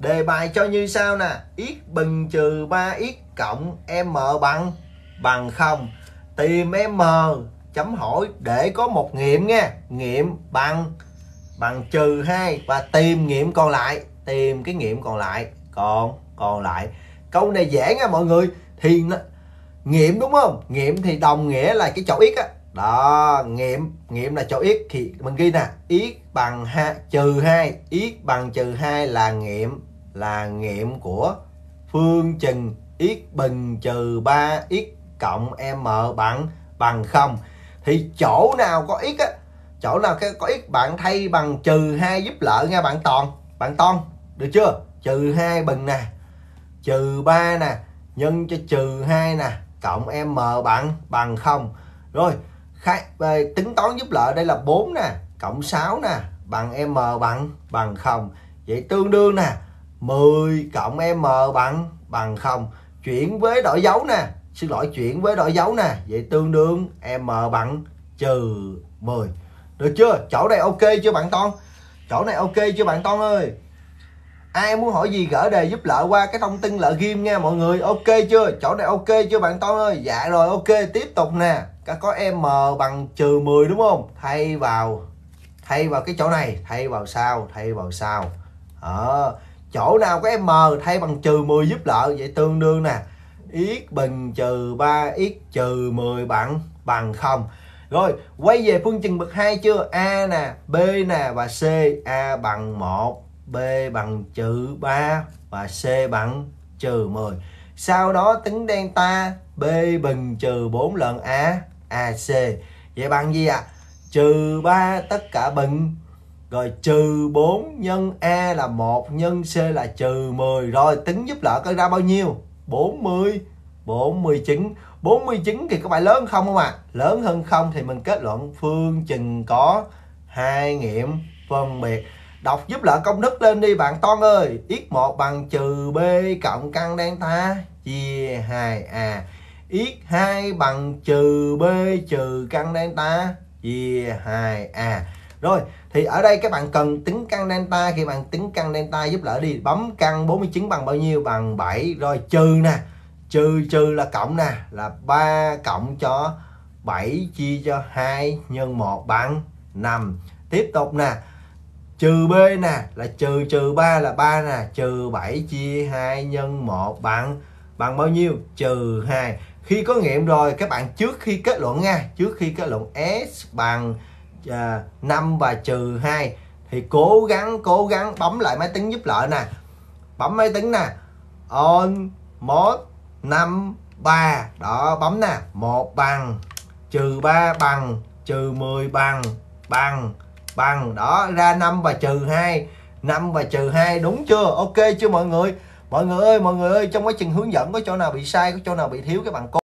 Đề bài cho như sau nè x bình trừ 3x cộng m bằng bằng 0 Tìm m chấm hỏi để có một nghiệm nha Nghiệm bằng bằng trừ 2 và tìm nghiệm còn lại Tìm cái nghiệm còn lại Còn còn lại Câu này dễ nha mọi người Thì nghiệm đúng không nghiệm thì đồng nghĩa là cái chỗ x á đó nghiệm nghiệm là chỗ x thì mình ghi nè x bằng ha trừ hai x bằng trừ hai là nghiệm là nghiệm của phương trình x bình trừ 3x cộng m bằng bằng không thì chỗ nào có x á chỗ nào có x bạn thay bằng trừ 2 giúp lợi nha bạn toàn bạn toàn được chưa trừ 2 bình nè trừ 3 nè nhân cho trừ 2 nè cộng m bằng bằng không rồi khai, về ờ, tính toán giúp lợi đây là 4 nè cộng 6 nè bằng m bằng bằng không vậy tương đương nè 10 cộng m bằng bằng 0 chuyển với đổi dấu nè xin lỗi chuyển với đổi dấu nè vậy tương đương m bằng trừ 10 được chưa chỗ này ok chưa bạn con chỗ này ok chưa bạn con ơi ai muốn hỏi gì gỡ đề giúp lợi qua cái thông tin lợi ghim nha mọi người ok chưa chỗ này ok chưa bạn con ơi dạ rồi ok tiếp tục nè các có m bằng trừ 10 đúng không thay vào thay vào cái chỗ này thay vào sao thay vào sao đó chỗ nào có m thay bằng trừ 10 giúp lợi vậy tương đương nè x bình trừ 3 x trừ 10 bằng bằng không rồi quay về phương trình bậc 2 chưa a nè b nè và c a bằng 1 b bằng trừ 3 và c bằng trừ 10 sau đó tính delta b bình trừ 4 lần a ac vậy bằng gì ạ à? trừ 3 tất cả bình rồi trừ 4 nhân A là 1 nhân C là trừ 10 rồi tính giúp lợi coi ra bao nhiêu 40 49 49 thì có phải lớn không không ạ à? lớn hơn không thì mình kết luận phương trình có hai nghiệm phân biệt đọc giúp lợi công thức lên đi bạn Toan ơi x1 bằng trừ b cộng căn đen ta chia 2 a x2 bằng trừ b trừ căn đen ta chia 2 a rồi thì ở đây các bạn cần tính căn delta khi bạn tính căn delta giúp đỡ đi bấm căn 49 bằng bao nhiêu bằng 7 rồi trừ nè trừ trừ là cộng nè là 3 cộng cho 7 chia cho 2 nhân 1 bằng 5 tiếp tục nè trừ b nè là trừ trừ 3 là 3 nè trừ 7 chia 2 nhân 1 bằng bằng bao nhiêu trừ 2 khi có nghiệm rồi các bạn trước khi kết luận nha trước khi kết luận s bằng à, 5 và trừ 2 thì cố gắng cố gắng bấm lại máy tính giúp lợi nè bấm máy tính nè on mốt 5 3 đó bấm nè 1 bằng trừ 3 bằng trừ 10 bằng bằng bằng đó ra 5 và trừ 2 5 và trừ 2 đúng chưa ok chưa mọi người mọi người ơi mọi người ơi trong quá trình hướng dẫn có chỗ nào bị sai có chỗ nào bị thiếu các bạn cố